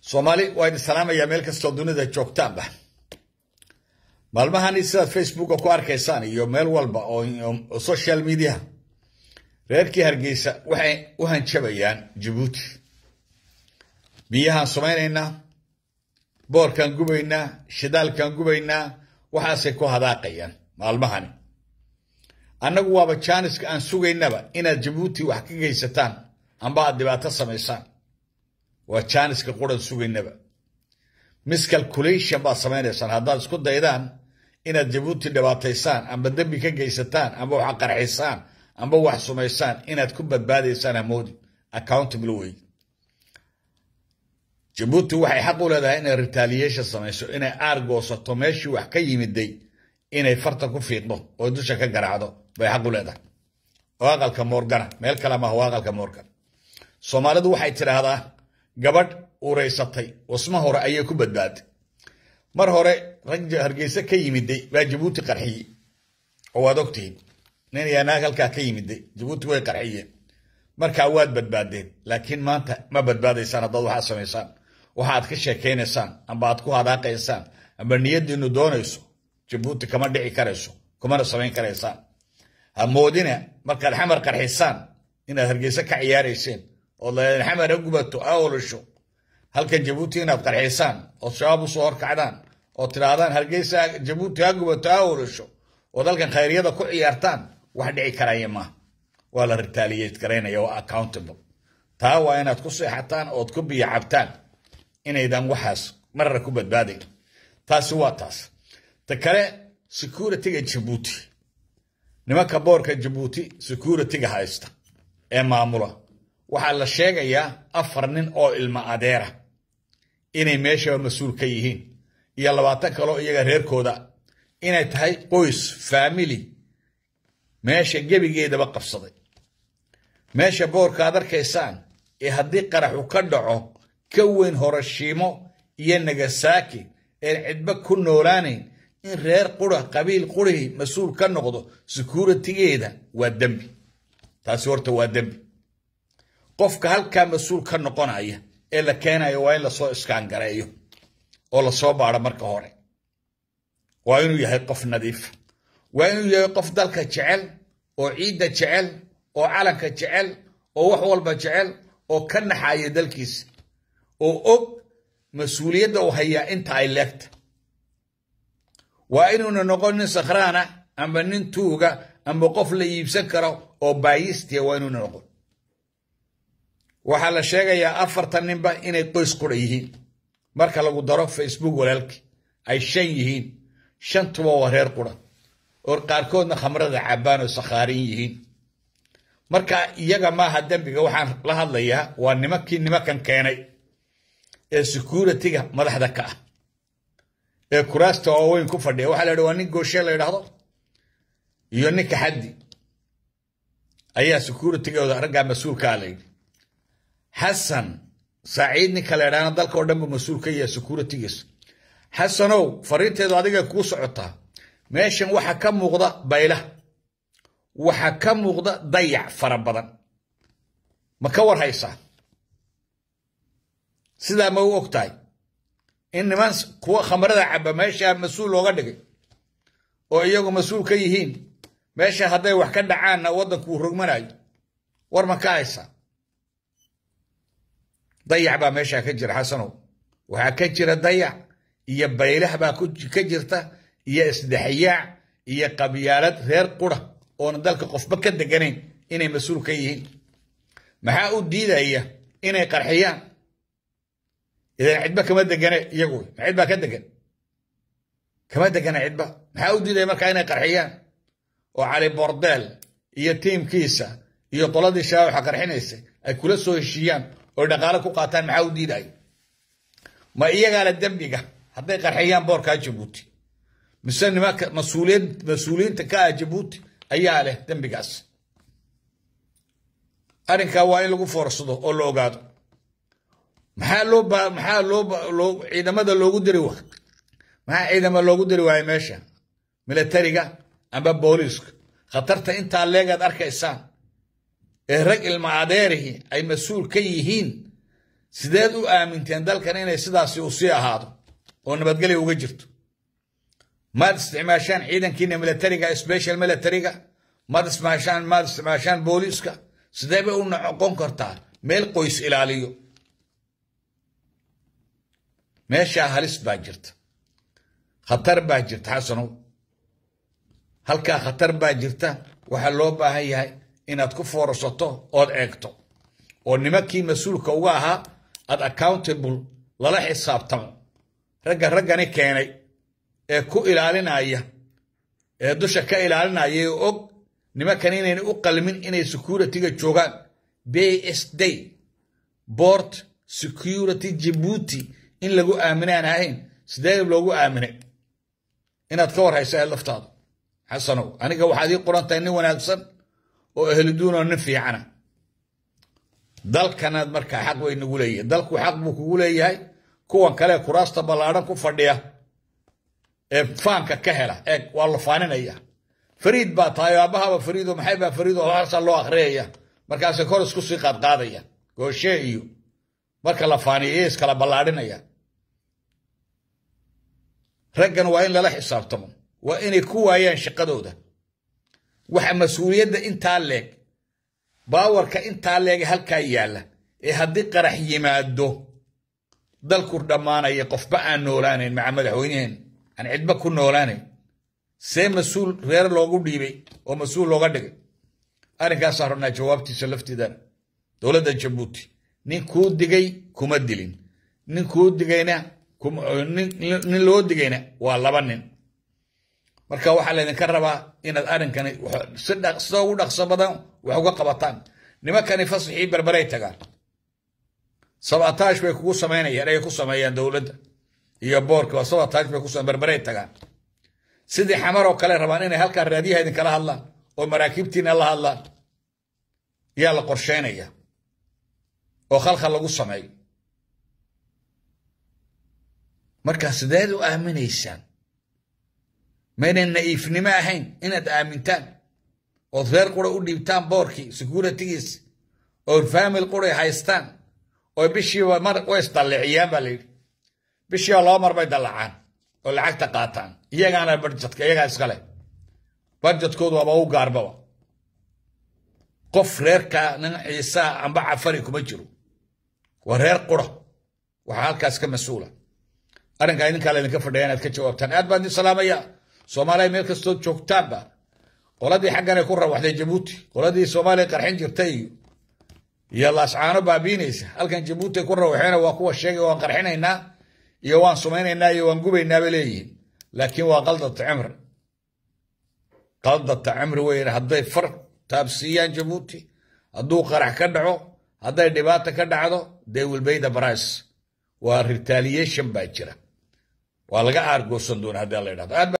soomaali waa idin salaamayaa meel kastoo dunida joogtaanba maalmahani sidaad facebooka ku arkaysaan iyo meel walba oo social mediaha reerkii hargeysa waxay u hanjabayaan jabuuti biyahaan samaynaynaa boorkaan gubaynaa shidaalkaan gubaynaa waxaasay ku hadaaqayaan maalmahani annagu waaba jaaniska aan sugaynaba inaad jabuuti wax ka geysataan amba aad dhibaato samaysaan waa jaaniska quran sugaynaba miscalculation baad samaynaysaan haddaad isku daydaan inaad jabuuti dhibaataysaan amba dembi ka geysataan amba wax qarxisaan amba wax sumaysaan inaad ku badbaadaysaan hamoodi accountable wey jabuuti waxay xaq u leedahay inay retaliation samayso inay aar goosato meeshii wax ka yimiday inay farta ku fiiqdo oo dusha ka garaacdo bay xaq u leedahay oo aqalka moorgana meel kale maaha waa aqalka moorgana soomaalidu waxay tidhaahdaa gabadh uuraysatay wasma hore ayay ku badbaaday mar hore rag hargeysa ka yimiday baa jabuuti qarxiyey oo waad ogtihiin nin iyo naag halkaa ka yimiday jabuuti way qarxiyeen markaa waad badbaadeen laakiin maanta ma badbaadaysaan haddaad waxaad samaysaan waxa aad ka sheekaynaysaan amba aad ku hadaaqaysaan amba niyadiinu doonayso jabuuti kama dhici karayso kumana samayn karaysaan ha moodina markaad xamar qarxisaan inaad hargeysa ka ciyaarayseen oo laaxamar agubato aawlasho halkan jabuutina aftarxiisaan ood shabaab usoo horkacdaan ood tidhaahdaan hargeysa jabuuti ha gubato aawlasho ood halkan khayriyada ku ciyaartaan wax dhici karaya maaha waa la retaliate garaynaya waa accountable taa waa inaad ku seexataan ood ku biyo cabtaan inaydan waxaas marra ku badbaadayn taasi waa taas ta kale securityga jabuuti nimanka boorka jabuuti securityga haysta ee maamula وحالا شيغا يا أفرنين أو إلما أديرا إني ميشا ومسول كيهين يالا باتاكالو إيغا ريركودا إني تهي قويس فاميلي ميشا جيبي جيدا بقفصدي ميشا بور كادر كيسان إيها دي قرحو كدعو كوين هورشيمو ينغا ساكي إن عدبا كنوراني إن رير قره قبيل قره مسول كنغضو سكورة تيجيدا وادنبي تاسورتا وادنبي قفك هل كان مسؤول كان نقون عيه إلا كان يوين لصو إسكان قرأيه أو لصو بارا مركة هوري وينو يهي قف نديف وينو يهي قف دالك جعل أو عيدة جعل أو علاك جعل أو وحوال بجعل أو كان حاية دالكيس أو أب مسؤولية دو هيا انت عيلكت وينو نقول نسخرانا أما ننتوغا أما قف لي يبسكرا أو بايستي وينو نقول waxaa la sheegayaa afartan ninba inay qoys qura yihiin marka lagu daro facebook walaalkii ay shan yihiin shantuba waa reer qura oo qaarkoodna khamrada cabbaan oo sakhaarin yihiin marka iyaga maaha dembiga waxaan la hadlayaa waa nimankii nimankan keenay ee security-ga madaxda ka ah ee kuraasta waaweyn ku fadhiya waxaa la yidhi waa nin gooshe la yidhaahdo iyo ninka xaddi ayaa security-gooda araggaa mas-uulkaa la yidhi حسن سعيد نكاليران دالك ودنبو مسؤول كيا تيس حسنو فرينت هذا دقيقة كوس عطا ماشن وحا كم مغضا بايلة وحا كم مغضا ضيع فربضا مكور هايسا سيدا ما هو أكتاي إن من كوا خمرة عبا ماشا مسؤول وغدقي او ايوغو مسؤول كيهين ماشا yihiin وحكا دعانا wax ka dhacaanna waddanku uu rogmanayo ضيع با ماشي كجر حسنو وها كجر الضيع يا بيلح با كجرته يا اسدحياع يا قبيالات غير قرى اون دالك قف بكد قنين اني مسؤول كيهن ما هاو ديدا هي اني قرحيا اذا عيد بك كمد قنين يقول عيد با كد قنين كما دقنا عدبة هاو دي دي مكاينة قرحية وعلي بوردال يتيم كيسة يطلد الشاوحة قرحينيسة اي كل سوى الشيان أو ما على الدمبيجا هذا قرحيان بور كاجبوتي مسن ما مسؤولين مسؤولين تكاجبوتي أي عليه دمبيجاس أرن كواي لغو فرصته أو لوغاد محلو با محلو با لو إذا ما دلو قدري وقت ما إذا ما لو قدري وعي ماشي ملتريجا أما بوليسك خطرت أنت على لغة أركيسان الرج المعاديره أي مسؤول كيهين سدادو آمن تندل كان هنا سدا سيوسيا هذا وأنا بتقولي وجرت ما تسمع عشان عيدا كنا ملتريكا سبيشال ملتريكا ما تسمع عشان ما تسمع عشان بوليسكا سدابة ونع قنكرتا ميل قويس إلى عليو ماشي هالس باجرت خطر باجرت حسنو هل كان خطر باجرته وحلو باهي هاي. inaad ku foorarsato ood eegto oo nimankii mas-uulka uga ahaa aad accountable lala xisaabtamo ragga raggani keenay ee ku ilaalinaya ee dusha ka ilaalinaya ee og nimankan inayna u qalmin inay security-ga joogaan b s day board security djibuuti in lagu aaminaan ahayn sideedab loogu aaminay inaad ka warhaysa ee laftaada xasanow aniga waxaad ii qoran tahay nin wanaagsan oo ahluduun oo nin fiicana dalkanaad markaa xaq way nagu leeyahay dalku xaq buu kugu leeyahay kuwan kale kuraasta ballaadhan ku fadhiya ee faanka ka hela eeg waa la faaninaya fariid baa tahay aabahaba fariido maxay baa fariido waxaasaa loo akhriyaya markaase kor isku sii qaadqaadaya gooshe iyo marka la faaniyo iskala ballaadhinaya raggan waa in lala xisaabtamo waa inay ku waayaan shaqadooda waxa mas-uuliyadda intaa leeg baawarka intaa leeg halkaa yaalla ee haddii qarax yimaado dalku dhammaanaya qofba aan noolaanayn maca madaxweynehen aan cidba ku noolaanayn see mas-uul reer loogu dhiibay oo mas-uul looga dhigay arrinkaasaa rabnaa jawaabtiisa laftiidan dowladda jabuuti nin kuu digay kuma dilin nin kuu digayna nin loo digayna waa laba nin marka waxa la waxaa laydinka rabaa inaad arinkani si dhaqso u dhaqso badan wax uga qabataan nimankani fasaxii berberay tagaan sabataash bay kugu samaynayaan ay ku sameeyaan dowladda iyo boorka waa sabataash bay ku berberay tagaan sidii xamar oo kale rabaan inay halka raadiyaha idin kala hadlaan oo maraakiibtiina la hadlaan yaa la qorsheynaya oo khalkha lagu sameeyo markaa sideed u aaminaysaan من نيف نما هين إن تأمين تان أظهر قرأ أوديب تان باركي سكورة تيس أو فهم القرأ هايستان أو بشي ومر ويس طلع عيام بلير بشي الله مر بيد العان والعك تقاتان هي أنا برجت كي هي سكالة برجت كود وابو قاربوا قف ريركا نن عيسى عم بعفريك مجرو ورير قرأ وحال كاس كمسؤولة أنا قاعدين كلا نكفر ديانات كتشوفتان أدبني سلام يا soomaaliya meel kastoo joogtaanba qoladii xaggana ku rawaxday jabuuti qoladii soomaaliya qarxin jirtay iyo laascaano baabiinaysa halkan jabuuti ku rawaxeena waa kuwa sheegay waan qarxinaynaa iyo waan sumaynaynaa iyo waan gubaynaa bay leeyihiin laakiin waa qaldata cimri qaldata cimri weyne hadday far taabsiiyaan jabuuti hadduu qarax ka dhaco hadday dhibaata ka dhacdo they will pay the price waa retaliation baa jira waa laga aargoosan doonaa haddii la